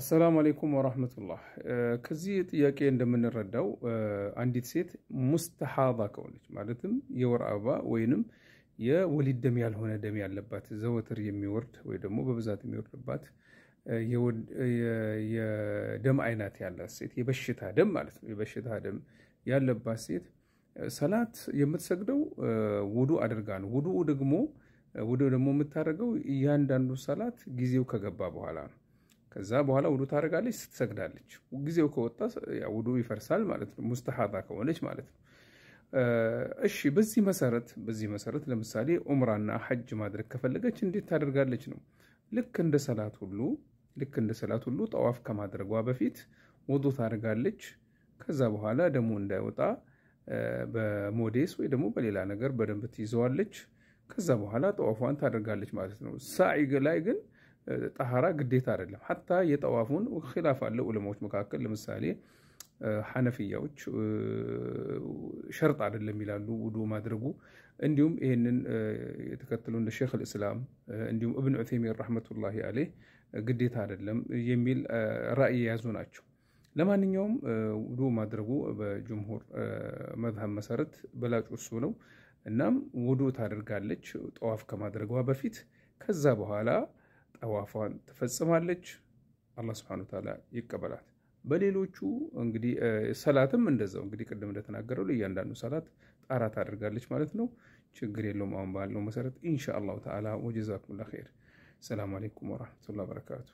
አሰላሙ አሌይኩም ወረህመቱላህ ከዚህ ጥያቄ እንደምንረዳው አንዲት ሴት ሙስተሓባ ከሆነች ማለትም የወር አበባ ወይንም የወሊድ ደም ያልሆነ ደም ያለባት ዘወትር የሚወርድ ወይ ደግሞ በብዛት የሚወርድባት የደም አይነት ያላት ሴት የበሽታ ደም ማለት ነው። የበሽታ ደም ያለባት ሴት ሰላት የምትሰግደው ውዱ አድርጋ ነው። ውዱ ደግሞ ውዱ ደግሞ የምታደርገው እያንዳንዱ ሰላት ጊዜው ከገባ በኋላ ነው። ከዛ በኋላ ውዱ ታደርጋለች፣ ስትሰግዳለች። ጊዜው ከወጣ ውዱ ይፈርሳል ማለት ነው፣ ሙስተሓዳ ከሆነች ማለት ነው። እሺ በዚህ መሰረት በዚህ መሰረት ለምሳሌ ዑምራና ሐጅ ማድረግ ከፈለገች እንዴት ታደርጋለች ነው? ልክ እንደ ሰላት ሁሉ ልክ እንደ ሰላት ሁሉ ጠዋፍ ከማድረጓ በፊት ውዱ ታደርጋለች። ከዛ በኋላ ደግሞ እንዳይወጣ በሞዴስ ወይ ደግሞ በሌላ ነገር በደንብ ትይዘዋለች። ከዛ በኋላ ጠዋፏን ታደርጋለች ማለት ነው። ሳዒ ላይ ግን ጠሃራ ግዴታ አይደለም። ሀታ የጠዋፉን ኪላፍ አለ ዑለማዎች መካከል ለምሳሌ ሐነፍያዎች ሸርጥ አይደለም ይላሉ ውዱ ማድረጉ። እንዲሁም ይህንን የተከተሉ እንደ ሼክ ልእስላም እንዲሁም እብን ዑቴሚን ረሕመቱላሂ አለይ ግዴታ አይደለም የሚል ራእይ የያዙ ናቸው። ለማንኛውም ውዱ ማድረጉ በጅምሁር መዝሀብ መሰረት በላጩ እሱ ነው። እናም ውዱ ታደርጋለች ጠዋፍ ከማድረጓ በፊት ከዛ በኋላ ጠዋፏን ትፈጽማለች። አላህ ስብሐነሁ ወተዓላ ይቀበላት። በሌሎቹ እንግዲህ ሰላትም እንደዛው እንግዲህ ቅድም እንደተናገረው ለእያንዳንዱ ሰላት ጣራት አድርጋለች ማለት ነው። ችግር የለውም። አሁን ባለው መሰረት ኢንሻ አላሁ ተዓላ ወጀዛኩም ላ ኸይር። ሰላም አሌይኩም ወራህመቱላህ በረካቱ